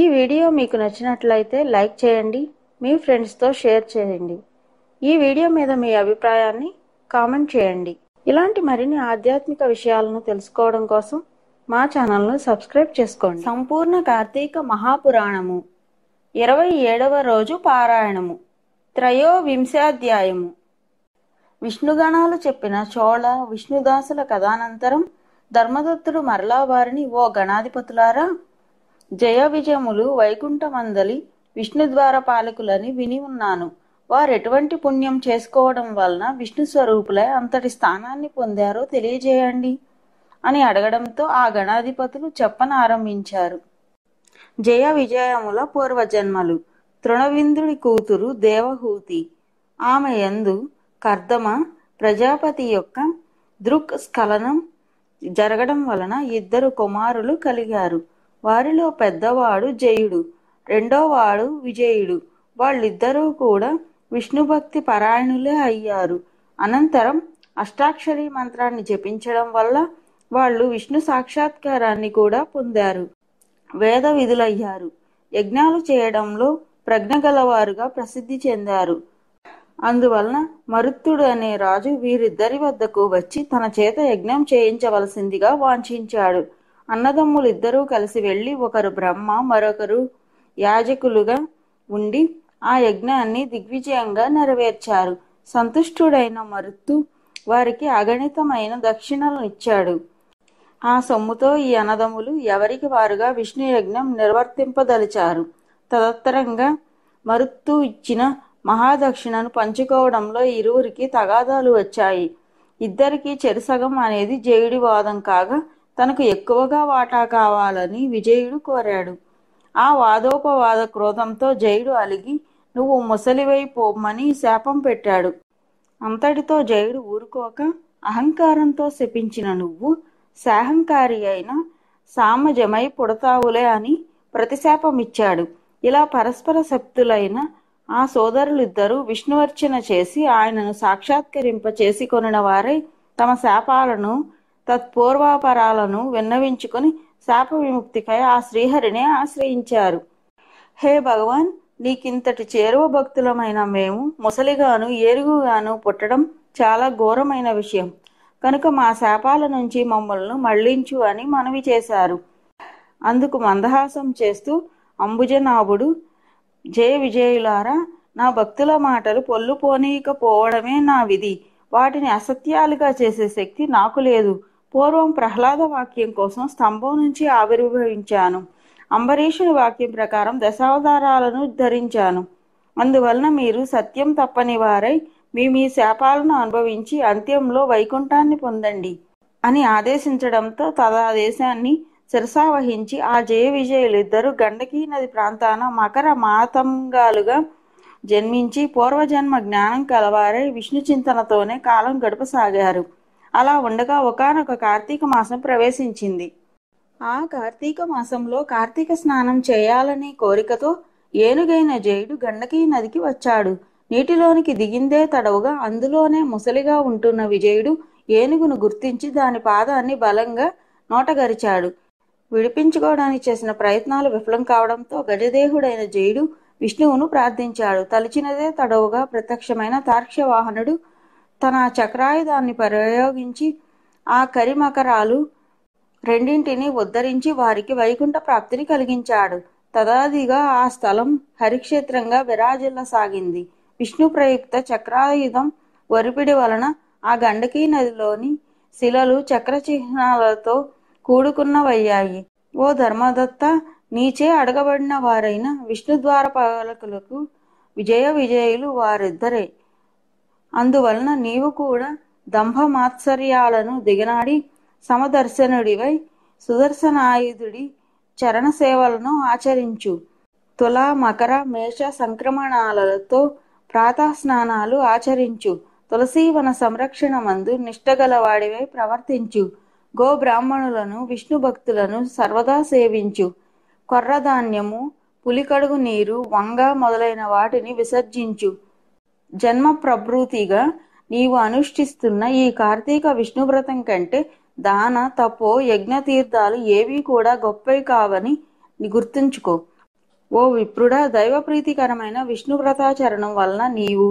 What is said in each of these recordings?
ఈ వీడియో మీకు నచ్చినట్లయితే లైక్ చేయండి మీ ఫ్రెండ్స్తో షేర్ చేయండి ఈ వీడియో మీద మీ అభిప్రాయాన్ని కామెంట్ చేయండి ఇలాంటి మరిన్ని ఆధ్యాత్మిక విషయాలను తెలుసుకోవడం కోసం మా ఛానల్ను సబ్స్క్రైబ్ చేసుకోండి సంపూర్ణ కార్తీక మహాపురాణము ఇరవై ఏడవ రోజు పారాయణము త్రయోవింశాధ్యాయము విష్ణుగణాలు చెప్పిన చోళ విష్ణుదాసుల కథానంతరం ధర్మదత్తుడు మరలా వారిని ఓ గణాధిపతులారా జయ విజయములు వైకుంఠమందలి విష్ణుద్వార పాలకులని విని ఉన్నాను వారు ఎటువంటి పుణ్యం చేసుకోవడం వలన విష్ణు స్వరూపులై అంతటి స్థానాన్ని పొందారో తెలియజేయండి అని అడగడంతో ఆ గణాధిపతులు చెప్పన ఆరంభించారు జయ విజయముల పూర్వజన్మలు తృణవింద్రుడి కూతురు దేవహూతి ఆమె ఎందు కర్దమ ప్రజాపతి యొక్క దృక్ స్ఖలనం జరగడం వలన ఇద్దరు కుమారులు కలిగారు వారిలో పెద్దవాడు జయుడు రెండోవాడు విజయుడు వాళ్ళిద్దరూ కూడా విష్ణుభక్తి పరాయణులే అయ్యారు అనంతరం అష్టాక్షరి మంత్రాన్ని జపించడం వల్ల వాళ్ళు విష్ణు సాక్షాత్కారాన్ని కూడా పొందారు వేద విధులయ్యారు యజ్ఞాలు చేయడంలో ప్రజ్ఞ గలవారుగా ప్రసిద్ధి చెందారు అందువలన మరుత్తుడు అనే రాజు వీరిద్దరి వద్దకు వచ్చి తన చేత యజ్ఞం చేయించవలసిందిగా వాంఛించాడు అన్నదమ్ములు ఇద్దరూ కలిసి వెళ్ళి ఒకరు బ్రహ్మ మరొకరు యాజకులుగా ఉండి ఆ యజ్ఞాన్ని దిగ్విజయంగా నెరవేర్చారు సంతుష్టుడైన మరుత్తు వారికి అగణితమైన దక్షిణలను ఇచ్చాడు ఆ సొమ్ముతో ఈ అనదములు ఎవరికి వారుగా విష్ణు యజ్ఞం నిర్వర్తింపదలిచారు తదత్తరంగా మరుత్తు ఇచ్చిన మహాదక్షిణను పంచుకోవడంలో ఇరువురికి తగాదాలు వచ్చాయి ఇద్దరికీ చెరుసగం అనేది జేయుడి వాదం కాగా తనకు ఎక్కువగా వాటా కావాలని విజయుడు కోరాడు ఆ వాదోపవాద క్రోధంతో జయుడు అలిగి నువ్వు ముసలివై పోమ్మని శాపం పెట్టాడు అంతటితో జయుడు ఊరుకోక అహంకారంతో శపించిన నువ్వు సాహంకారి అయిన సామజమై పుడతావులే అని ప్రతిశాపమిచ్చాడు ఇలా పరస్పర శక్తులైన ఆ సోదరులిద్దరూ విష్ణువర్చన చేసి ఆయనను సాక్షాత్కరింప చేసి కొనిన వారై తమ శాపాలను తత్పూర్వాపరాలను విన్నవించుకుని శాప విముక్తికై ఆ శ్రీహరిని ఆశ్రయించారు హే భగవాన్ నీకింతటి చేరువ భక్తులమైన మేము ముసలిగాను ఏరుగుగాను పుట్టడం చాలా ఘోరమైన విషయం కనుక మా శాపాల నుంచి మమ్మల్ని మళ్లించు అని మనవి చేశారు అందుకు మందహాసం చేస్తూ అంబుజనాభుడు జయ విజయులారా నా భక్తుల మాటలు పొల్లు పోనీకపోవడమే నా విధి వాటిని అసత్యాలుగా చేసే శక్తి నాకు లేదు పూర్వం ప్రహ్లాద వాక్యం కోసం స్తంభం నుంచి ఆవిర్భవించాను అంబరీషుని వాక్యం ప్రకారం దశావతారాలను ధరించాను అందువలన మీరు సత్యం తప్పని వారై మీ మీ శాపాలను అనుభవించి అంత్యంలో వైకుంఠాన్ని పొందండి అని ఆదేశించడంతో తదా దేశాన్ని శిరసావహించి ఆ జయ ఇద్దరు గండకీ నది ప్రాంతాన మకర మాతంగాలుగా జన్మించి పూర్వజన్మ జ్ఞానం కలవారై విష్ణు చింతనతోనే కాలం గడపసాగారు అలా ఉండగా ఒకనొక కార్తీక మాసం ప్రవేశించింది ఆ కార్తీక మాసంలో కార్తీక స్నానం చేయాలనే కోరికతో ఏనుగైన జయుడు గండకీ నదికి వచ్చాడు నీటిలోనికి దిగిందే తడవుగా అందులోనే ముసలిగా ఉంటున్న విజయుడు ఏనుగును గుర్తించి దాని పాదాన్ని బలంగా నోటగరిచాడు విడిపించుకోవడానికి చేసిన ప్రయత్నాలు విఫలం కావడంతో గజదేహుడైన జయుడు విష్ణువును ప్రార్థించాడు తలచినదే తడవుగా ప్రత్యక్షమైన తార్క్ష్యవాహనుడు వాహనుడు తన చక్రాయుధాన్ని ప్రయోగించి ఆ కరిమకరాలు రెండింటిని ఉద్ధరించి వారికి వైకుంఠ ప్రాప్తిని కలిగించాడు తదాదిగా ఆ స్థలం హరిక్షేత్రంగా సాగింది విష్ణు ప్రయుక్త చక్రాయుధం వరిపిడి వలన ఆ గండకీ నదిలోని శిలలు చక్ర చిహ్నాలతో కూడుకున్నవయ్యాయి ఓ ధర్మదత్త నీచే అడగబడిన వారైన విష్ణు పాలకులకు విజయ విజయులు వారిద్దరే అందువలన నీవు కూడా దంభమాత్సర్యాలను దిగనాడి సమదర్శనుడివై సుదర్శనాయుధుడి చరణ సేవలను ఆచరించు తుల మకర మేష సంక్రమణాలతో ప్రాతస్నానాలు ఆచరించు తులసీవన సంరక్షణ మందు నిష్టగలవాడివై ప్రవర్తించు గోబ్రాహ్మణులను విష్ణు భక్తులను సర్వదా సేవించు కొర్రధాన్యము పులికడుగు నీరు వంగ మొదలైన వాటిని విసర్జించు జన్మ ప్రభృతిగా నీవు అనుష్ఠిస్తున్న ఈ కార్తీక విష్ణువ్రతం కంటే దాన తపో యజ్ఞతీర్థాలు ఏవి కూడా గొప్పవి కావని గుర్తుంచుకో ఓ విప్రుడా దైవప్రీతికరమైన విష్ణువ్రతాచరణం వలన నీవు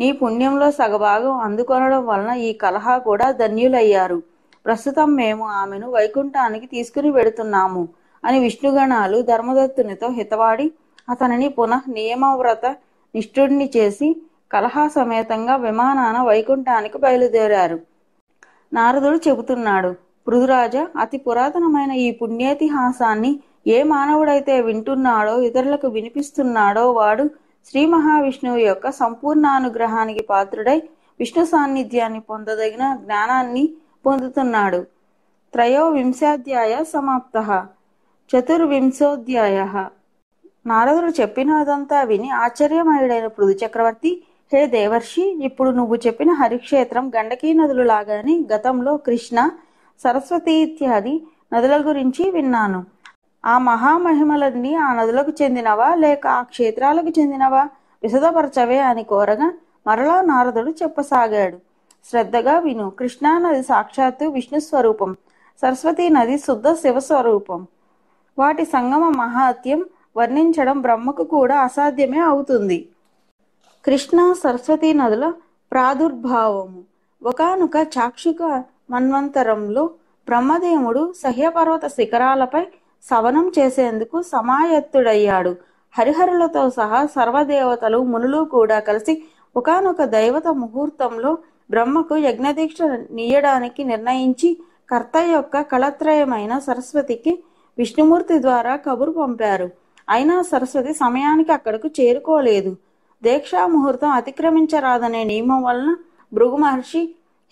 నీ పుణ్యంలో సగభాగం అందుకొనడం వలన ఈ కలహ కూడా ధన్యులయ్యారు ప్రస్తుతం మేము ఆమెను వైకుంఠానికి తీసుకుని వెడుతున్నాము అని విష్ణుగణాలు ధర్మదత్తునితో హితవాడి అతనిని పునః నియమవ్రత నిష్ఠుడిని చేసి కలహా సమేతంగా విమానాన వైకుంఠానికి బయలుదేరారు నారదుడు చెబుతున్నాడు పృథురాజ అతి పురాతనమైన ఈ పుణ్యేతిహాసాన్ని ఏ మానవుడైతే వింటున్నాడో ఇతరులకు వినిపిస్తున్నాడో వాడు శ్రీ మహావిష్ణువు యొక్క సంపూర్ణానుగ్రహానికి పాత్రుడై విష్ణు సాన్నిధ్యాన్ని పొందదగిన జ్ఞానాన్ని పొందుతున్నాడు త్రయోవింశాధ్యాయ సమాప్త చతుర్వింశోధ్యాయ నారదుడు చెప్పినదంతా విని ఆశ్చర్యమయుడైన పృథు చక్రవర్తి హే దేవర్షి ఇప్పుడు నువ్వు చెప్పిన హరిక్షేత్రం గండకీ నదులు లాగానే గతంలో కృష్ణ సరస్వతి ఇత్యాది నదుల గురించి విన్నాను ఆ మహామహిమలన్నీ ఆ నదులకు చెందినవా లేక ఆ క్షేత్రాలకు చెందినవా విశదపరచవే అని కోరగా మరలా నారదుడు చెప్పసాగాడు శ్రద్ధగా విను కృష్ణానది సాక్షాత్తు విష్ణు స్వరూపం సరస్వతీ నది శుద్ధ శివస్వరూపం వాటి సంగమ మహాత్యం వర్ణించడం బ్రహ్మకు కూడా అసాధ్యమే అవుతుంది కృష్ణా సరస్వతీ నదుల ప్రాదుర్భావము ఒకనొక చాక్షుక మన్వంతరంలో బ్రహ్మదేవుడు సహ్యపర్వత శిఖరాలపై సవనం చేసేందుకు సమాయత్తుడయ్యాడు హరిహరులతో సహా సర్వదేవతలు మునులు కూడా కలిసి ఒకనొక దైవత ముహూర్తంలో బ్రహ్మకు యజ్ఞదీక్ష నీయడానికి నిర్ణయించి కర్త యొక్క కళత్రయమైన సరస్వతికి విష్ణుమూర్తి ద్వారా కబురు పంపారు అయినా సరస్వతి సమయానికి అక్కడకు చేరుకోలేదు దీక్షాముహూర్తం అతిక్రమించరాదనే నియమం వలన భృగు మహర్షి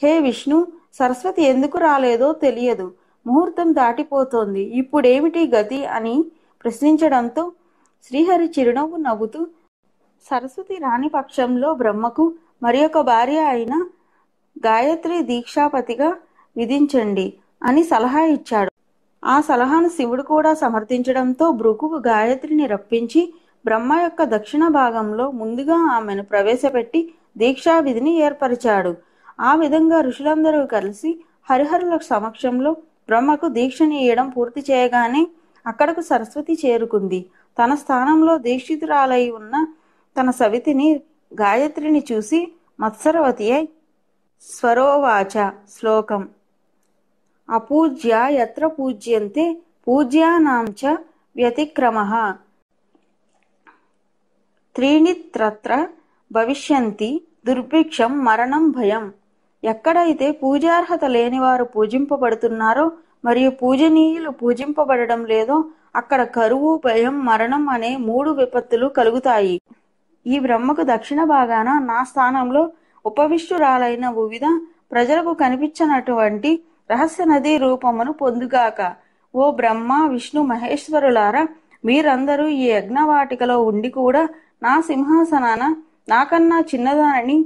హే విష్ణు సరస్వతి ఎందుకు రాలేదో తెలియదు ముహూర్తం దాటిపోతోంది ఇప్పుడేమిటి గతి అని ప్రశ్నించడంతో శ్రీహరి చిరునవ్వు నవ్వుతూ సరస్వతి రాణి పక్షంలో బ్రహ్మకు మరి ఒక భార్య అయిన గాయత్రి దీక్షాపతిగా విధించండి అని సలహా ఇచ్చాడు ఆ సలహాను శివుడు కూడా సమర్థించడంతో భృగువు గాయత్రిని రప్పించి బ్రహ్మ యొక్క దక్షిణ భాగంలో ముందుగా ఆమెను ప్రవేశపెట్టి దీక్షా విధిని ఏర్పరిచాడు ఆ విధంగా ఋషులందరూ కలిసి హరిహరుల సమక్షంలో బ్రహ్మకు దీక్షనీయడం పూర్తి చేయగానే అక్కడకు సరస్వతి చేరుకుంది తన స్థానంలో దీక్షితురాలై ఉన్న తన సవితిని గాయత్రిని చూసి మత్సరవతి అయి స్వరోవాచ శ్లోకం అపూజ్య ఎత్ర పూజ్యంతే పూజ్యానాం చ వ్యతిక్రమ త్రీణి త్రత్ర భవిష్యంతి దుర్భిక్షం మరణం భయం ఎక్కడైతే పూజార్హత లేనివారు పూజింపబడుతున్నారో మరియు పూజనీయులు పూజింపబడడం లేదో అక్కడ కరువు భయం మరణం అనే మూడు విపత్తులు కలుగుతాయి ఈ బ్రహ్మకు దక్షిణ భాగాన నా స్థానంలో ఉపవిష్టురాలైన వివిధ ప్రజలకు కనిపించినటువంటి రహస్య నదీ రూపమును పొందుగాక ఓ బ్రహ్మ విష్ణు మహేశ్వరులారా మీరందరూ ఈ యజ్ఞవాటికలో ఉండి కూడా నా సింహాసనాన నాకన్నా చిన్నదానని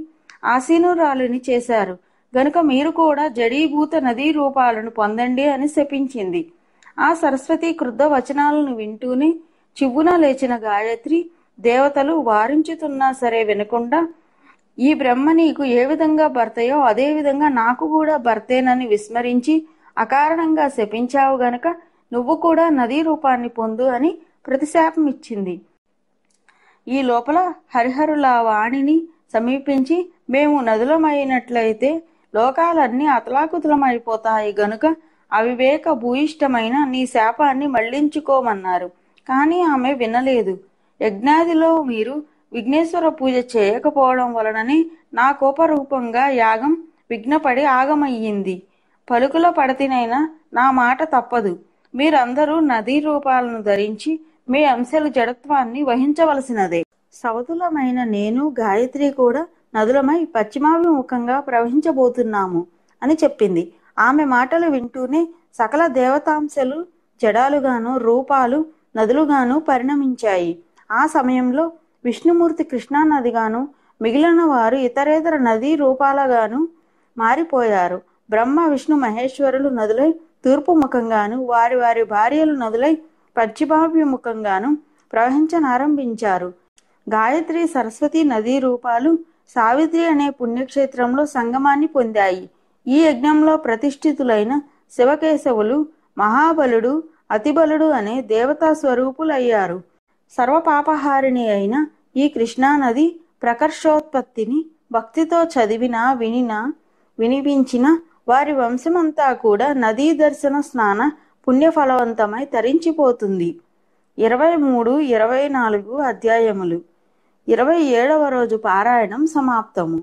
ఆసీనురాలిని చేశారు గనుక మీరు కూడా జడీభూత నదీ రూపాలను పొందండి అని శపించింది ఆ సరస్వతి క్రుద్ధ వచనాలను వింటూనే చివ్వున లేచిన గాయత్రి దేవతలు వారించుతున్నా సరే వినకుండా ఈ బ్రహ్మ నీకు ఏ విధంగా భర్తయో అదే విధంగా నాకు కూడా భర్తేనని విస్మరించి అకారణంగా శపించావు గనక నువ్వు కూడా నదీ రూపాన్ని పొందు అని ప్రతిశాపమిచ్చింది ఈ లోపల హరిహరుల వాణిని సమీపించి మేము నదులమైనట్లయితే లోకాలన్నీ అతలాకుతలమైపోతాయి గనుక అవివేక భూయిష్టమైన నీ శాపాన్ని మళ్లించుకోమన్నారు కానీ ఆమె వినలేదు యజ్ఞాదిలో మీరు విఘ్నేశ్వర పూజ చేయకపోవడం వలననే నా కోపరూపంగా యాగం విఘ్నపడి ఆగమయ్యింది పలుకుల పడతినైనా నా మాట తప్పదు మీరందరూ నదీ రూపాలను ధరించి మీ అంశాల జడత్వాన్ని వహించవలసినదే సవతులమైన నేను గాయత్రి కూడా నదులమై పశ్చిమాభిముఖంగా ప్రవహించబోతున్నాము అని చెప్పింది ఆమె మాటలు వింటూనే సకల దేవతాంశలు జడాలుగాను రూపాలు నదులుగాను పరిణమించాయి ఆ సమయంలో విష్ణుమూర్తి కృష్ణా నదిగాను మిగిలిన వారు ఇతరేతర నదీ రూపాలగాను మారిపోయారు బ్రహ్మ విష్ణు మహేశ్వరులు నదులై తూర్పు ముఖంగాను వారి వారి భార్యలు నదులై పశ్చిమాభిముఖంగాను ప్రవహించనారంభించారు గాయత్రి సరస్వతి నదీ రూపాలు సావిత్రి అనే పుణ్యక్షేత్రంలో సంగమాన్ని పొందాయి ఈ యజ్ఞంలో ప్రతిష్ఠితులైన శివకేశవులు మహాబలుడు అతిబలుడు అనే దేవతా స్వరూపులయ్యారు సర్వపాపహారిణి అయిన ఈ కృష్ణానది ప్రకర్షోత్పత్తిని భక్తితో చదివినా వినినా వినిపించిన వారి వంశమంతా కూడా నదీ దర్శన స్నాన పుణ్యఫలవంతమై తరించిపోతుంది ఇరవై మూడు ఇరవై నాలుగు అధ్యాయములు ఇరవై ఏడవ రోజు పారాయణం సమాప్తము